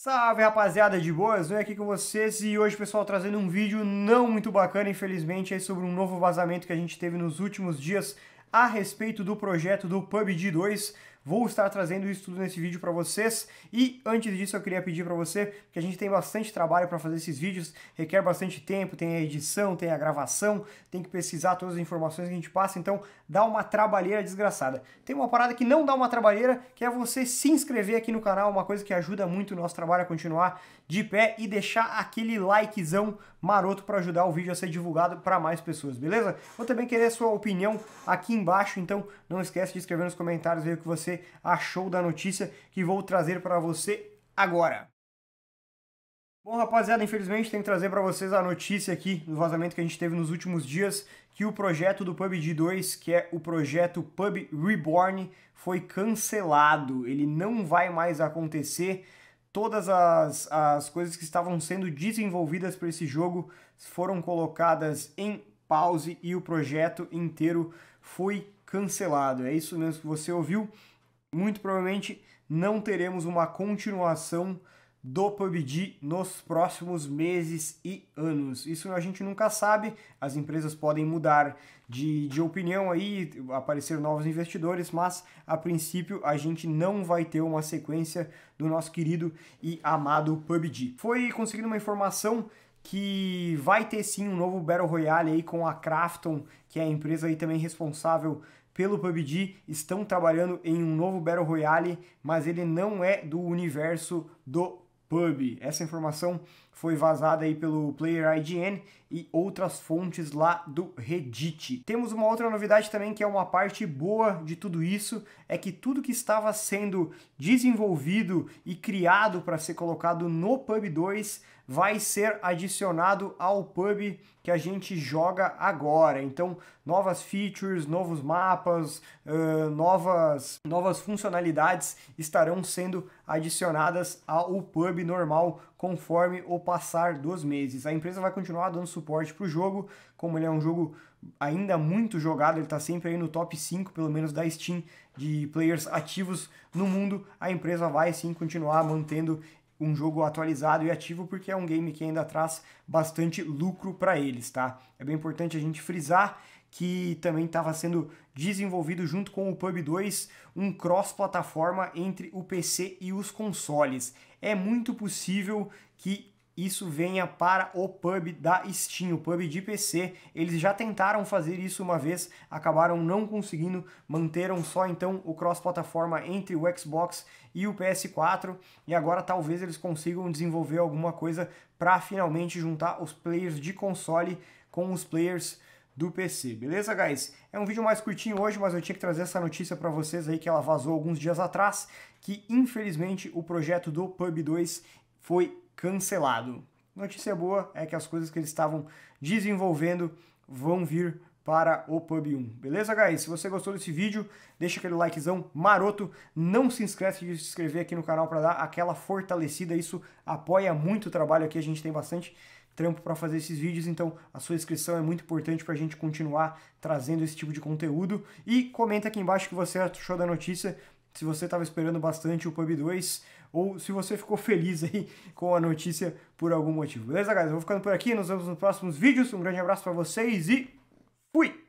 Salve rapaziada de boas, venho aqui com vocês e hoje pessoal trazendo um vídeo não muito bacana infelizmente aí sobre um novo vazamento que a gente teve nos últimos dias a respeito do projeto do PUBG 2, Vou estar trazendo isso tudo nesse vídeo para vocês. E antes disso, eu queria pedir para você que a gente tem bastante trabalho para fazer esses vídeos, requer bastante tempo, tem a edição, tem a gravação, tem que pesquisar todas as informações que a gente passa, então dá uma trabalheira desgraçada. Tem uma parada que não dá uma trabalheira, que é você se inscrever aqui no canal, uma coisa que ajuda muito o nosso trabalho a continuar de pé e deixar aquele likezão maroto para ajudar o vídeo a ser divulgado para mais pessoas, beleza? Vou também querer a sua opinião aqui embaixo, então não esquece de escrever nos comentários aí o que você achou da notícia que vou trazer para você agora. Bom, rapaziada, infelizmente tenho que trazer para vocês a notícia aqui do vazamento que a gente teve nos últimos dias que o projeto do PUBG 2, que é o projeto Pub Reborn, foi cancelado. Ele não vai mais acontecer. Todas as, as coisas que estavam sendo desenvolvidas para esse jogo foram colocadas em pause e o projeto inteiro foi cancelado. É isso mesmo que você ouviu muito provavelmente não teremos uma continuação do PUBG nos próximos meses e anos. Isso a gente nunca sabe, as empresas podem mudar de, de opinião aí, aparecer novos investidores, mas a princípio a gente não vai ter uma sequência do nosso querido e amado PUBG. Foi conseguindo uma informação que vai ter sim um novo Battle Royale aí com a Krafton, que é a empresa aí também responsável pelo PUBG estão trabalhando em um novo Battle Royale, mas ele não é do universo do PUB. Essa informação foi vazada aí pelo Player IGN e outras fontes lá do Reddit. Temos uma outra novidade também que é uma parte boa de tudo isso, é que tudo que estava sendo desenvolvido e criado para ser colocado no Pub 2 vai ser adicionado ao Pub que a gente joga agora. Então, novas features, novos mapas, uh, novas, novas funcionalidades estarão sendo adicionadas ao Pub normal conforme o passar dos meses. A empresa vai continuar dando suporte para o jogo, como ele é um jogo ainda muito jogado, ele está sempre aí no top 5, pelo menos da Steam, de players ativos no mundo. A empresa vai sim continuar mantendo um jogo atualizado e ativo, porque é um game que ainda traz bastante lucro para eles, tá? É bem importante a gente frisar que também estava sendo desenvolvido junto com o Pub 2, um cross-plataforma entre o PC e os consoles. É muito possível que isso venha para o pub da Steam, o pub de PC. Eles já tentaram fazer isso uma vez, acabaram não conseguindo, manteram só então o cross-plataforma entre o Xbox e o PS4, e agora talvez eles consigam desenvolver alguma coisa para finalmente juntar os players de console com os players do PC, beleza, guys? É um vídeo mais curtinho hoje, mas eu tinha que trazer essa notícia para vocês aí que ela vazou alguns dias atrás, que infelizmente o projeto do Pub 2 foi cancelado. Notícia boa é que as coisas que eles estavam desenvolvendo vão vir para o Pub 1. Beleza, guys? Se você gostou desse vídeo, deixa aquele likezão maroto. Não se esquece de se inscrever aqui no canal para dar aquela fortalecida. Isso apoia muito o trabalho aqui. A gente tem bastante trampo para fazer esses vídeos, então a sua inscrição é muito importante para a gente continuar trazendo esse tipo de conteúdo. E comenta aqui embaixo o que você achou da notícia se você estava esperando bastante o Pub 2 ou se você ficou feliz aí com a notícia por algum motivo. Beleza, guys? Eu vou ficando por aqui, nos vemos nos próximos vídeos. Um grande abraço para vocês e fui!